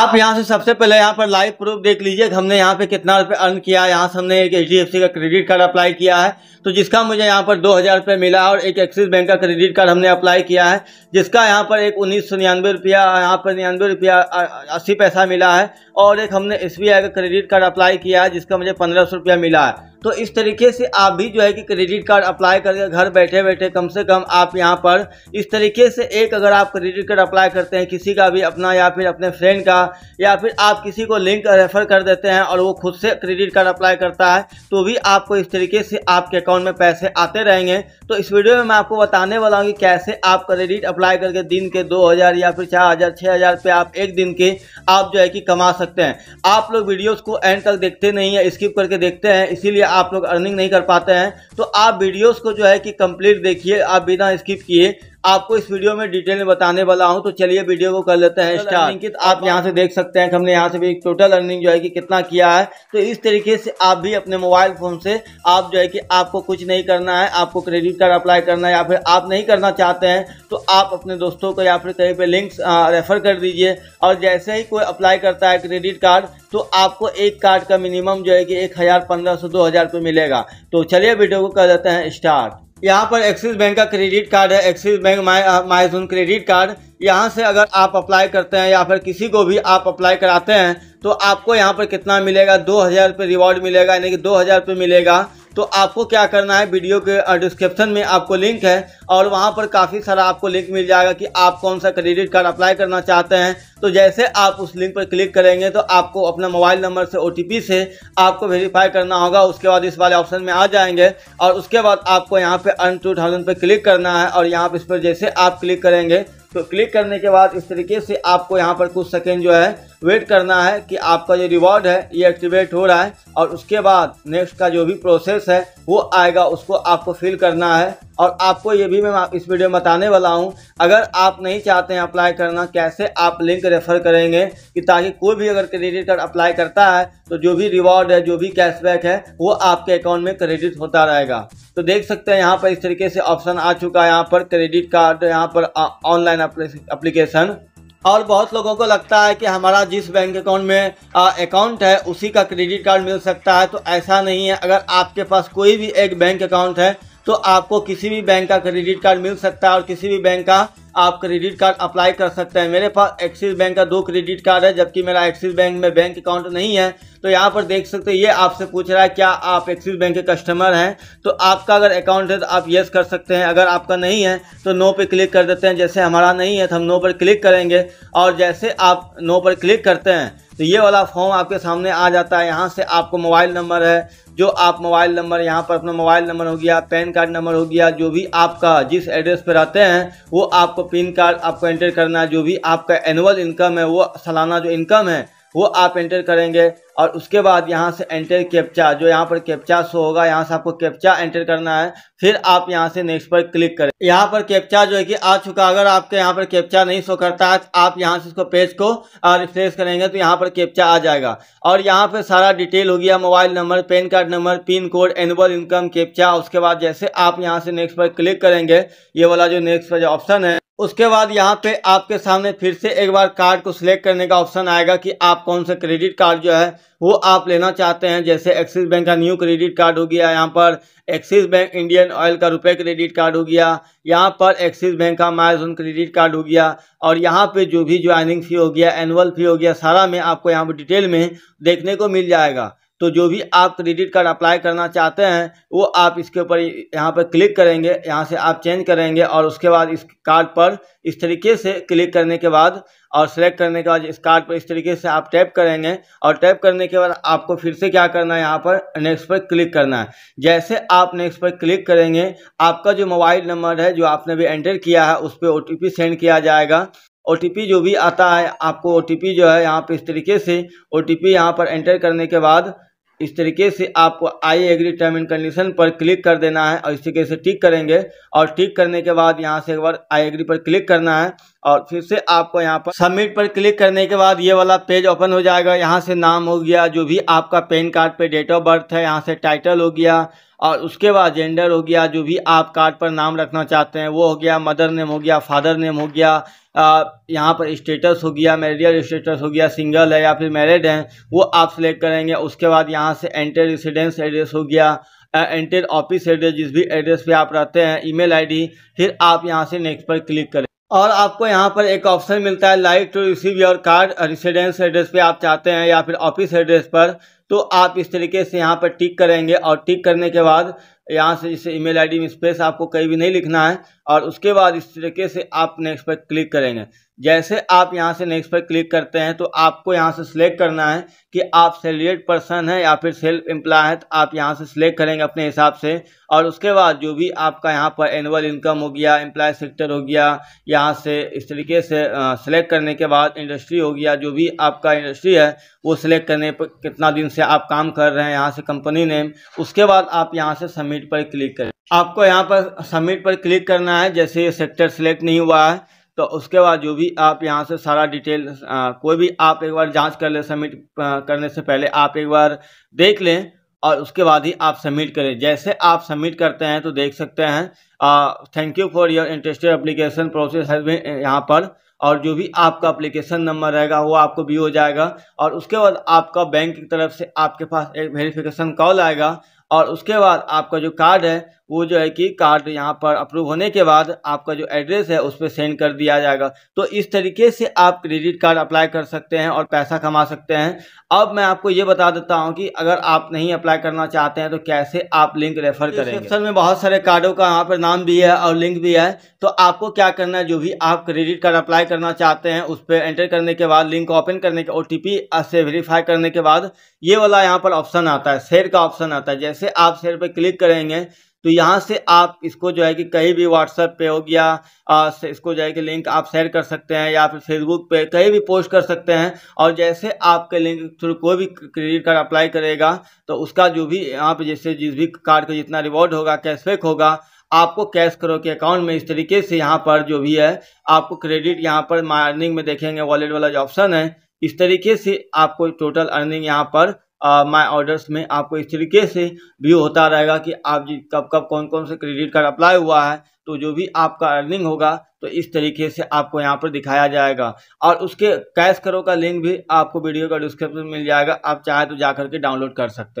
आप यहाँ से सबसे पहले यहाँ पर लाइव प्रूफ देख लीजिए हमने यहाँ पे कितना रुपये अर्न किया है यहाँ से हमने एक एच का क्रेडिट कार्ड अप्लाई किया है तो जिसका मुझे यहाँ पर दो हज़ार रुपये मिला और एक एक्सिस बैंक का क्रेडिट कार्ड हमने अप्लाई किया है जिसका यहाँ पर एक उन्नीस सौ निन्यानवे रुपया यहाँ पर निन्यानवे रुपया अस्सी पैसा मिला है और एक हमने एस का क्रेडिट कार्ड अप्लाई किया है जिसका मुझे पंद्रह सौ रुपया मिला है तो इस तरीके से आप भी जो है कि क्रेडिट कार्ड अप्लाई करके घर बैठे बैठे कम से कम आप यहाँ पर इस तरीके से एक अगर आप क्रेडिट कार्ड अप्लाई करते हैं किसी का भी अपना या फिर अपने फ्रेंड का या फिर आप किसी को लिंक रेफर कर देते हैं और वो खुद से क्रेडिट कार्ड अप्लाई करता है तो भी आपको इस तरीके से आपके अकाउंट में पैसे आते रहेंगे तो इस वीडियो में मैं आपको बताने वाला हूँ कि कैसे आप क्रेडिट अप्लाई करके दिन के दो हज़ार या फिर चार हज़ार छः हज़ार आप एक दिन के आप जो है कि कमा सकते हैं आप लोग वीडियोज़ को एंड तक देखते नहीं है स्किप करके देखते हैं इसीलिए आप लोग अर्निंग नहीं कर पाते हैं तो आप वीडियोस को जो है कि कंप्लीट देखिए आप बिना स्किप किए आपको इस वीडियो में डिटेल में बताने वाला हूँ तो चलिए वीडियो को कर लेते हैं स्टार्ट तो तो आप यहाँ से देख सकते हैं कि हमने यहाँ से भी टोटल अर्निंग जो है कि कितना किया है तो इस तरीके से आप भी अपने मोबाइल फ़ोन से आप जो है कि आपको कुछ नहीं करना है आपको क्रेडिट कार्ड अप्लाई करना है या फिर आप नहीं करना चाहते हैं तो आप अपने दोस्तों को या फिर कहीं पर लिंक्स रेफ़र कर दीजिए और जैसे ही कोई अप्लाई करता है क्रेडिट कार्ड तो आपको एक कार्ड का मिनिमम जो है कि एक हज़ार पंद्रह सौ दो हज़ार रुपये मिलेगा तो चलिए वीडियो को कर देते हैं स्टार्ट यहाँ पर एक्सिस बैंक का क्रेडिट कार्ड है Axis bank my my credit card यहाँ से अगर आप अप्लाई करते हैं या फिर किसी को भी आप अप्लाई कराते हैं तो आपको यहाँ पर कितना मिलेगा दो हज़ार रुपये रिवॉर्ड मिलेगा यानी कि दो हज़ार रुपये मिलेगा तो आपको क्या करना है वीडियो के डिस्क्रिप्शन में आपको लिंक है और वहाँ पर काफ़ी सारा आपको लिंक मिल जाएगा कि आप कौन सा क्रेडिट कार्ड अप्लाई करना चाहते हैं तो जैसे आप उस लिंक पर क्लिक करेंगे तो आपको अपना मोबाइल नंबर से ओ से आपको वेरीफाई करना होगा उसके बाद इस वाले ऑप्शन में आ जाएंगे और उसके बाद आपको यहाँ पर अर्न टू थाउजेंड पर क्लिक करना है और यहाँ पर इस पर जैसे आप क्लिक करेंगे तो क्लिक करने के बाद इस तरीके से आपको यहाँ पर कुछ सेकेंड जो है वेट करना है कि आपका जो रिवॉर्ड है ये एक्टिवेट हो रहा है और उसके बाद नेक्स्ट का जो भी प्रोसेस है वो आएगा उसको आपको फिल करना है और आपको ये भी मैं इस वीडियो में बताने वाला हूँ अगर आप नहीं चाहते हैं अप्लाई करना कैसे आप लिंक रेफर करेंगे कि ताकि कोई भी अगर क्रेडिट कार्ड अप्लाई करता है तो जो भी रिवॉर्ड है जो भी कैशबैक है वो आपके अकाउंट में क्रेडिट होता रहेगा तो देख सकते हैं यहाँ पर इस तरीके से ऑप्शन आ चुका है यहाँ पर क्रेडिट कार्ड यहाँ पर ऑनलाइन अप्लीकेशन और बहुत लोगों को लगता है कि हमारा जिस बैंक अकाउंट में अकाउंट है उसी का क्रेडिट कार्ड मिल सकता है तो ऐसा नहीं है अगर आपके पास कोई भी एक बैंक अकाउंट है तो आपको किसी भी बैंक का क्रेडिट कार्ड मिल सकता है और किसी भी बैंक का आप क्रेडिट कार्ड अप्लाई कर सकते हैं मेरे पास एक्सिस बैंक का दो क्रेडिट कार्ड है जबकि मेरा एक्सिस बैंक में बैंक अकाउंट नहीं है तो यहाँ पर देख सकते हो ये आपसे पूछ रहा है क्या आप एक्सिस बैंक के कस्टमर हैं तो आपका अगर अकाउंट है तो आप येस कर सकते हैं अगर आपका नहीं है तो नो पे क्लिक कर देते हैं जैसे हमारा नहीं है तो हम नो पर क्लिक करेंगे और जैसे आप नो पर क्लिक करते हैं तो ये वाला फॉर्म आपके सामने आ जाता है यहाँ से आपको मोबाइल नंबर है जो आप मोबाइल नंबर यहाँ पर अपना मोबाइल नंबर हो गया पैन कार्ड नंबर हो गया जो भी आपका जिस एड्रेस पर रहते हैं वो आपको पिन कार्ड आपको एंटर करना है जो भी आपका एनुअल इनकम है वो सालाना जो इनकम है वो आप एंटर करेंगे और उसके बाद यहाँ से एंटर कैप्चा जो यहाँ पर कैप्चा शो होगा यहाँ से आपको कैप्चा एंटर करना है फिर आप यहाँ से नेक्स्ट पर क्लिक करें यहाँ पर कैप्चा जो है कि आ चुका अगर आपके यहाँ पर कैप्चा नहीं शो करता है आप यहाँ से इसको पेज को रिफ्रेश करेंगे तो यहाँ पर कैप्चा आ जाएगा और यहाँ पर सारा डिटेल हो गया mobile number PAN card number pin code annual income captcha उसके बाद जैसे आप यहाँ से नेक्स्ट पर क्लिक करेंगे ये वाला जो नेक्स्ट पर जो ऑप्शन है उसके बाद यहाँ पे आपके सामने फिर से एक बार कार्ड को सिलेक्ट करने का ऑप्शन आएगा कि आप कौन सा क्रेडिट कार्ड जो है वो आप लेना चाहते हैं जैसे एक्सिस बैंक का न्यू क्रेडिट कार्ड हो गया यहाँ पर एक्सिस बैंक इंडियन ऑयल का रुपए क्रेडिट कार्ड हो गया यहाँ पर एक्सिस बैंक का माइजोन क्रेडिट कार्ड हो गया और यहाँ पर जो भी ज्वाइनिंग फ़ी हो गया एनुअल फ़ी हो गया सारा में आपको यहाँ पर डिटेल में देखने को मिल जाएगा तो जो भी आप क्रेडिट कार्ड अप्लाई करना चाहते हैं वो आप इसके ऊपर यहाँ पर क्लिक करेंगे यहाँ से आप चेंज करेंगे और उसके बाद इस कार्ड पर इस तरीके से क्लिक करने के बाद और सेलेक्ट करने के बाद इस कार्ड पर इस तरीके से आप टैप करेंगे और टैप करने के बाद आपको फिर से क्या करना है यहाँ पर नेक्स्ट पर क्लिक करना है जैसे आप नेक्स्ट पर क्लिक करेंगे आपका जो मोबाइल नंबर है जो आपने भी एंटर किया है उस पर ओ सेंड किया जाएगा ओ जो भी आता है आपको ओ जो है यहाँ पर इस तरीके से ओ टी यहाँ पर एंटर करने के बाद इस तरीके से आपको I agree term and condition पर क्लिक कर देना है और इस तरीके से टिक करेंगे और टिक करने के बाद यहाँ से एक बार आई एग्री पर क्लिक करना है और फिर से आपको यहाँ पर सबमिट पर क्लिक करने के बाद ये वाला पेज ओपन हो जाएगा यहाँ से नाम हो गया जो भी आपका पैन कार्ड पे डेट ऑफ बर्थ है यहाँ से टाइटल हो गया और उसके बाद जेंडर हो गया जो भी आप कार्ड पर नाम रखना चाहते हैं वो हो गया मदर नेम हो गया फादर नेम हो गया यहाँ पर स्टेटस हो गया मेरिडियल स्टेटस हो गया सिंगल है या फिर मैरिड है वो आप सेलेक्ट करेंगे उसके बाद यहाँ से एंटर रेसिडेंस एड्रेस हो गया एंटर ऑफिस एड्रेस जिस भी एड्रेस पे आप रहते हैं ईमेल आईडी फिर आप यहाँ से नेक्स्ट पर क्लिक करें और आपको यहाँ पर एक ऑप्शन मिलता है like to receive your card residence address पे आप चाहते हैं या फिर ऑफिस एड्रेस पर तो आप इस तरीके से यहाँ पर टिक करेंगे और टिक करने के बाद यहाँ से जैसे ईमेल आईडी में स्पेस आपको कहीं भी नहीं लिखना है और उसके बाद इस तरीके से आप नेक्स्ट पर क्लिक करेंगे जैसे आप यहाँ से नेक्स्ट पर क्लिक करते हैं तो आपको यहाँ से सिलेक्ट करना है कि आप सेलरेट पर्सन हैं या फिर सेल्फ एम्प्लॉय है तो आप यहाँ से सिलेक्ट करेंगे अपने हिसाब से और उसके बाद जो भी आपका यहाँ पर एनुअल इनकम हो गया एम्प्लॉय सेक्टर हो गया यहाँ से इस तरीके से सिलेक्ट करने के बाद इंडस्ट्री हो गया जो भी आपका इंडस्ट्री है वो सिलेक्ट करने पर कितना दिन से आप काम कर रहे हैं यहाँ से कंपनी नेम उसके बाद आप यहाँ से सबमिट पर क्लिक करें आपको यहाँ पर सबमिट पर क्लिक करना है जैसे ये सेक्टर सिलेक्ट नहीं हुआ है तो उसके बाद जो भी आप यहाँ से सारा डिटेल कोई भी आप एक बार जांच कर लें सबमिट करने से पहले आप एक बार देख लें और उसके बाद ही आप सबमिट करें जैसे आप सबमिट करते हैं तो देख सकते हैं thank you for your interested application process है भी यहाँ पर और जो भी आपका अप्लीकेशन नंबर रहेगा वो आपको भी हो जाएगा और उसके बाद आपका बैंक की तरफ से आपके पास एक वेरिफिकेशन कॉल आएगा और उसके बाद आपका जो कार्ड है वो जो है कि कार्ड यहाँ पर अप्रूव होने के बाद आपका जो एड्रेस है उस पर सेंड कर दिया जाएगा तो इस तरीके से आप क्रेडिट कार्ड अप्लाई कर सकते हैं और पैसा कमा सकते हैं अब मैं आपको ये बता देता हूँ कि अगर आप नहीं अप्लाई करना चाहते हैं तो कैसे आप लिंक रेफर करें असल में बहुत सारे कार्डों का यहाँ पर नाम भी है और लिंक भी है तो आपको क्या करना है जो भी आप क्रेडिट कार्ड अप्लाई करना चाहते हैं उस पर एंटर करने के बाद लिंक ओपन करने के ओ से वेरीफाई करने के बाद ये वाला यहाँ पर ऑप्शन आता है शेयर का ऑप्शन आता है जैसे आप शेयर पर क्लिक करेंगे तो यहाँ से आप इसको जो है कि कहीं भी व्हाट्सएप पे हो गया आ, इसको जो है कि लिंक आप शेयर कर सकते हैं या फिर फेसबुक पे कहीं भी पोस्ट कर सकते हैं और जैसे आपके लिंक थ्रू कोई भी क्रेडिट कार्ड अप्लाई करेगा तो उसका जो भी यहाँ पे जैसे जिस भी कार्ड का जितना रिवॉर्ड होगा कैशबैक होगा आपको कैश करो के अकाउंट में इस तरीके से यहाँ पर जो भी है आपको क्रेडिट यहाँ पर अर्निंग में देखेंगे वॉलेट वाला जो ऑप्शन है इस तरीके से आपको टोटल अर्निंग यहाँ पर माय ऑर्डर्स में आपको इस तरीके से व्यू होता रहेगा कि आप जी कब कब कौन कौन से क्रेडिट कार्ड अप्लाई हुआ है तो जो भी आपका अर्निंग होगा तो इस तरीके से आपको यहाँ पर दिखाया जाएगा और उसके कैश करो का लिंक भी आपको वीडियो का डिस्क्रिप्शन में मिल जाएगा आप चाहें तो जा करके डाउनलोड कर सकते हैं